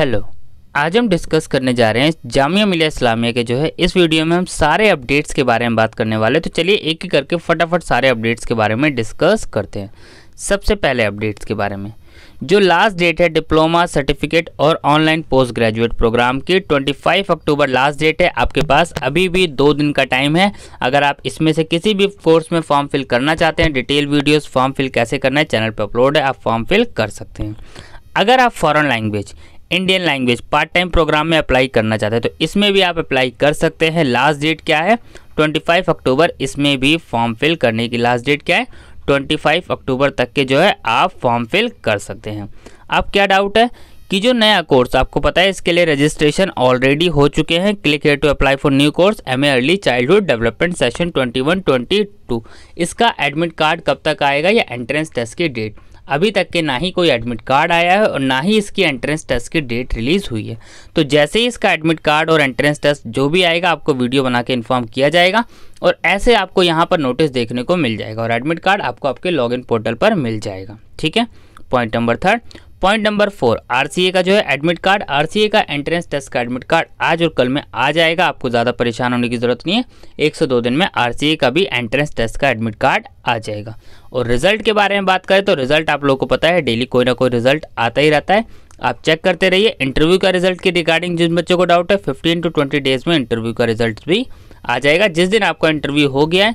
hello आज हम discuss करने जा रहे हैं जामिया मिलिया इस्लामिया के जो है इस वीडियो में हम सारे अपडेट्स के बारे में बात करने वाले तो चलिए एक ही करके फटाफट सारे अपडेट्स के बारे में डिस्कस करते हैं सबसे पहले अपडेट्स के बारे में जो लास्ट डेट है डिप्लोमा सर्टिफिकेट और ऑनलाइन पोस्ट ग्रेजुएट प्रोग्राम की 25 अक्टूबर लास्ट डेट है आपके पास अभी भी दो दिन का टाइम है अगर आप इसमें से किसी भी कोर्स में फॉर्म फिल करना चाहते हैं डिटेल वीडियोस फॉर्म फिल कैसे करना है चैनल पर अपलोड है आप फॉर्म फिल कर सकते हैं अगर आप foreign language Indian language part time program में अप्लाई करना चाहते हैं तो इसमें भी आप अप्लाई कर सकते हैं लास्ट डेट क्या है 25 अक्टूबर इसमें भी फॉर्म फिल करने की लास्ट डेट क्या है 25 अक्टूबर तक के जो है आप फॉर्म फिल कर सकते हैं आप क्या डाउट है कि जो नया कोर्स आपको पता है इसके लिए रजिस्ट्रेशन ऑलरेडी हो चुके हैं click here to apply for new course M A early childhood development session 21-22 इसका एडमिट कार्ड कब तक आएगा या एंट्रेंस टेस्ट की डेट अभी तक के ना ही कोई एडमिट कार्ड आया है और ना ही इसकी एंट्रेंस टेस्ट की डेट रिलीज़ हुई है तो जैसे ही इसका एडमिट कार्ड और एंट्रेंस टेस्ट जो भी आएगा आपको वीडियो बना के इन्फॉर्म किया जाएगा और ऐसे आपको यहाँ पर नोटिस देखने को मिल जाएगा और एडमिट कार्ड आपको आपके लॉग पोर्टल पर मिल जाएगा ठीक है point number third point number four RCA का जो है एडमिट कार्ड आरसीए का एंट्रेंस टेस्ट का एडमिट कार्ड आज और कल में आ जाएगा आपको ज़्यादा परेशान होने की ज़रूरत नहीं है एक से दो दिन में आरसीए का भी एंट्रेंस टेस्ट का एडमिट कार्ड आ जाएगा और रिजल्ट के बारे में बात करें तो रिजल्ट आप लोगों को पता है डेली कोई ना कोई रिजल्ट आता ही रहता है आप चेक करते रहिए इंटरव्यू का रिजल्ट के रिगार्डिंग जिन बच्चों को डाउट है फिफ्टीन टू ट्वेंटी डेज में इंटरव्यू का रिजल्ट भी आ जाएगा जिस दिन आपका इंटरव्यू हो गया है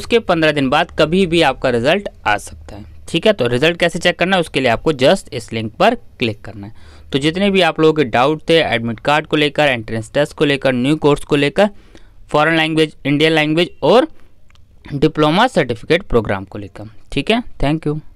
उसके पंद्रह दिन बाद कभी भी आपका रिजल्ट आ सकता है ठीक है तो रिजल्ट कैसे चेक करना है उसके लिए आपको जस्ट इस लिंक पर क्लिक करना है तो जितने भी आप लोगों के डाउट थे एडमिट कार्ड को लेकर एंट्रेंस टेस्ट को लेकर न्यू कोर्स को लेकर फॉरेन लैंग्वेज इंडियन लैंग्वेज और डिप्लोमा सर्टिफिकेट प्रोग्राम को लेकर ठीक है थैंक यू